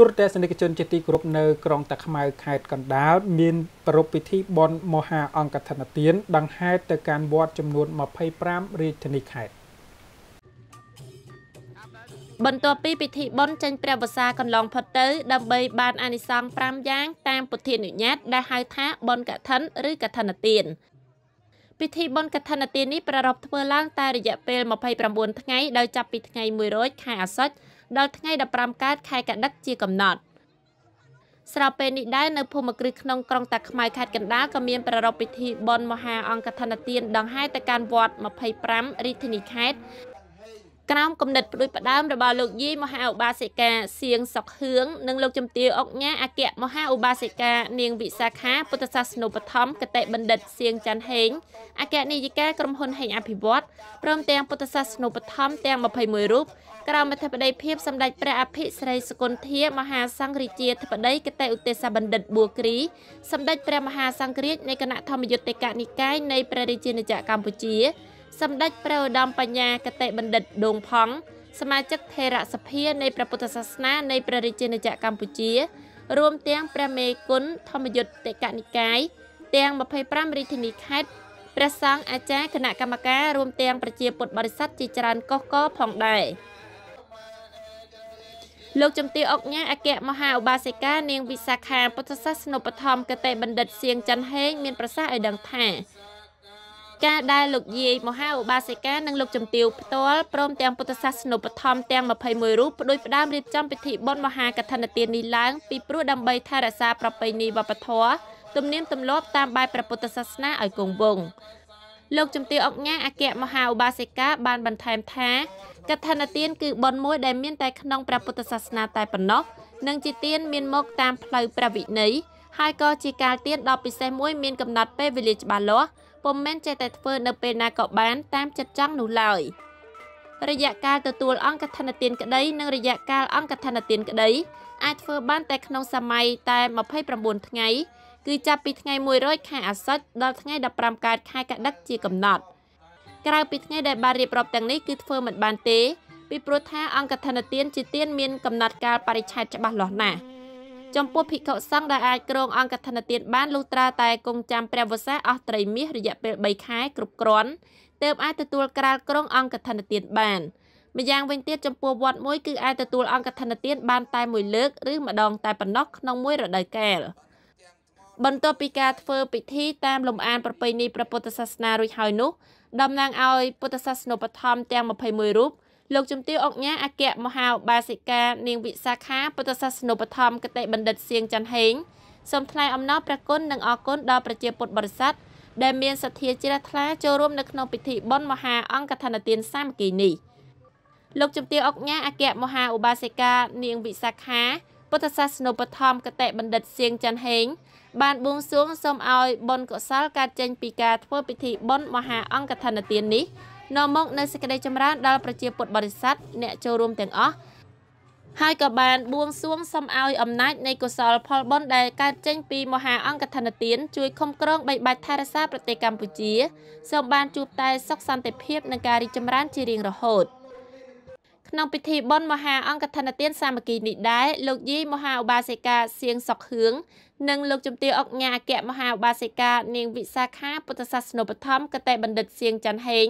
ទូរទស្សនិកជនជាទីគោរពនៅក្រុងតាខ្មៅខេត្តកណ្ដាលមានប្រពៃពិធីបុណ្យមហាអង្គឋានទានដង្ហែទៅកាន់វត្តចំនួន25រាជធានីខេត្តបន្ទាប់ពីពិធីបុណ្យចេញព្រះវស្សាកន្លងផុតទៅ ដើម្បីបានអានិសង្ស5យ៉ាង តាមពុទ្ធានុញ្ញាតដែលហៅថាបុណ្យកឋិនឬកឋិនទានពិធីបុណ្យកឋិនទាននេះប្រារព្ធធ្វើឡើងតែរយៈពេល29ថ្ងៃដោយចាប់ពីថ្ងៃ1រោចខែអាសត់ដល់ថ្ងៃ15កើតខែកដិកជាកំណត់ស្រាប់ពេលនេះដែរនៅភូមិគ្រឹះក្នុងក្រុងតាខ្មៅខេត្តកណ្ដាលក៏មានប្រារព្ធពិធីបុណ្យមហាអង្គធនទាន ដង្ហែទៅកាន់វត្ត25រាជធានីខេត្តក្រោមគំនិតផ្ដួចផ្ដើមរបស់លោកយីមហាឧបាសិកាសៀងសុកហឿងនិងលោកជំទាវអុកញ៉ាអគ្គមហាឧបាសិកានាងវិសាខាពុទ្ធសាសនុបឋមកតេបណ្ឌិតសៀងច័ន្ទហេងអគ្គនាយិកាក្រុមហ៊ុនហេងអភិវឌ្ឍព្រមទាំងពុទ្ធសាសនុបឋមទាំង21រូបក្រោមអធិបតីភាពសម្ដេចព្រះអភិស្រីសុគន្ធា មហាសង្ឃរាជាធិបតីកតេឧទេសបណ្ឌិតបួគ្រីសម្ដេចព្រះមហាសង្ឃរាជនៃគណៈធម្មយុត្តិកនិកាយនៃព្រះរាជាណាចក្រកម្ពុជាសម្ដេចព្រះឧត្តមបញ្ញាកតេបណ្ឌិតដូងផង់សមាជិកថេរសភានៃព្រះពុទ្ធសាសនានៃព្រះរាជាណាចក្រកម្ពុជា រួមទាំងព្រះមេគុណធម្មយុត្តតិកនិកាយទាំង25រាជធានីខេត្តព្រះសង្ឃអាចារ្យគណៈកម្មការរួមទាំងប្រជាពុទ្ធបរិស័ទជាច្រើនកុះកផងដែរលោកជំទាវអុកញ៉ាអគ្គមហាឧបាសិកានាង វិសាខាពុទ្ធសាសនុបឋមកតេបណ្ឌិតសៀងច័ន្ទហេងមានប្រសាសន៍ឲ្យដឹងថាការដែលលោកយាយមហាឧបាសិកានិងលោកជំទាវផ្ទាល់ព្រមទាំងពុទ្ធសាសនុបឋមទាំង21រូបផ្ដួចផ្ដើមរៀបចំពិធីបុណ្យមហាកឋិនទាននេះឡើងពីព្រោះដើម្បីថែរក្សាប្រពៃណីវប្បធម៌ទំនៀមទម្លាប់តាមបែបព្រះពុទ្ធសាសនាឲ្យគង់វង្សលោកជំទាវអុកញ៉ាអគ្គមហាឧបាសិកា បានបន្ថែមថាកឋិនទានគឺបុណ្យមួយដែលមានតែក្នុងព្រះពុទ្ធសាសនាតែប៉ុណ្ណោះនិងជាទានមានមកតាមផ្លូវព្រះវិន័យហើយក៏ជាការទានដ៏ពិសេសមួយមានកំណត់ ពេលវេលាច្បាស់លាស់ពុំមែនចេះតែធ្វើនៅពេលណាក៏បាន តាមចិត្តចង់នោះឡើយរយៈកាលទទួលអង្គកថានទានក្តី និងរយៈកាលអង្គកថានទានក្តីអាចធ្វើ បានតែក្នុងសម័យតែ29ថ្ងៃគឺចាប់ពីថ្ងៃ100ខែអាសត់ដល់ថ្ងៃ15កើតខែកដិកជាកំណត់ក្រៅពីថ្ងៃដែលបានរៀបរាប់ទាំងនេះគឺធ្វើមិនបានទេពីព្រោះថាអង្គកថានទានជាទានមានកំណត់កាលបរិច្ឆេទច្បាស់លាស់ណាស់ចំពោះភិក្ខុសង្ឃដែលអាចគ្រង អង្គធនទានបានលុះត្រាតែគង់ចាំព្រះវស្សាអស់ត្រីមាសរយៈពេល3ខែគ្រប់គ្រាន់ទើបអាចទទួលក្រាលគ្រងអង្គធនទានបានម្យ៉ាងវិញទៀតចំពោះវត្តមួយ គឺអាចទទួលអង្គធនទានបានតែមួយលើកឬម្ដង តែប៉ុណ្ណោះក្នុងមួយរដូវកាលបន្ទាប់ពីការធ្វើ ពិធីតាមលំអានប្រពៃណីព្រះពុទ្ធសាសនារួចហើយនោះតំណាងឲ្យពុទ្ធសាសនុបឋមទាំង21រូបលោកជំទាវអង្គញាអគ្គមហាបាសិកា នាងវិសាខាពុទ្ធសាសនុបឋមកតេបណ្ឌិតសៀងច័ន្ទហេងសូមថ្លែងអំណរព្រះគុណនិងអរគុណដល់ប្រជាពុទ្ធបរិស័ទដែលមានសទ្ធាជ្រះថ្លាចូលរួមនៅក្នុងពិធីបុណ្យមហាអង្គធនទានសាមគ្គីនេះលោកជំទាវអង្គញាអគ្គមហាឧបាសិកានាងវិសាខាពុទ្ធសាសនុបឋមកតេបណ្ឌិតសៀងច័ន្ទហេង បានបួងសួងសូមឲ្យបុណ្យកុសលកើតចេញពីការធ្វើពិធីបុណ្យមហាអង្គធនទាននេះនាំមកនូវសេចក្តីចម្រើនដល់ប្រជាពុទ្ធបរិស័ទអ្នកចូលរួមទាំងអស់ហើយក៏បានបួងសួងសុំឲ្យអំណាចនៃកុសលផលបុណ្យដែលកើតចេញពីមហាអង្គធនទានជួយខំក្រងបីបាច់ថែរក្សាប្រទេសកម្ពុជាសូមបានជួបតែសុខសន្តិភាពនិងការរីកចម្រើនជារៀងរហូតក្នុងពិធីបុណ្យមហាអង្គធនទានសាមគ្គីនេះដែរលោកយាយមហាឧបាសិកាសៀងសុកហឿងនិងលោកជំទាវអុកញ៉ាអគ្គមហាឧបាសិកានាងវិសាខាពុទ្ធសាសនុបឋមកតេបណ្ឌិតសៀងច័ន្ទហេង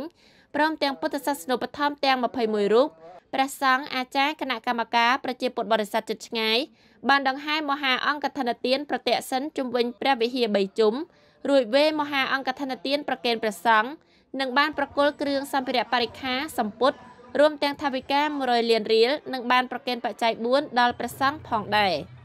ព្រមទាំងពុទ្ធសាសនូបត្ថម្ភទាំង21រូបព្រះសង្ឃអាចារ្យគណៈកម្មការប្រជាពុទ្ធបរិស័ទជិតឆ្ងាយបានដង្ហែមហាអង្គធនទាន ប្រតិសិនជំវិញព្រះវិហារ3ជុំរួចវេមហាអង្គធនទានប្រគេនព្រះសង្ឃនិងបានប្រគល់គ្រឿងសម្ភារៈបរិខាសម្ពុទ្ធរួមទាំងថវិកា100លានរៀលនិងបានប្រគេនបច្ច័យ4ដល់ព្រះសង្ឃផងដែរ។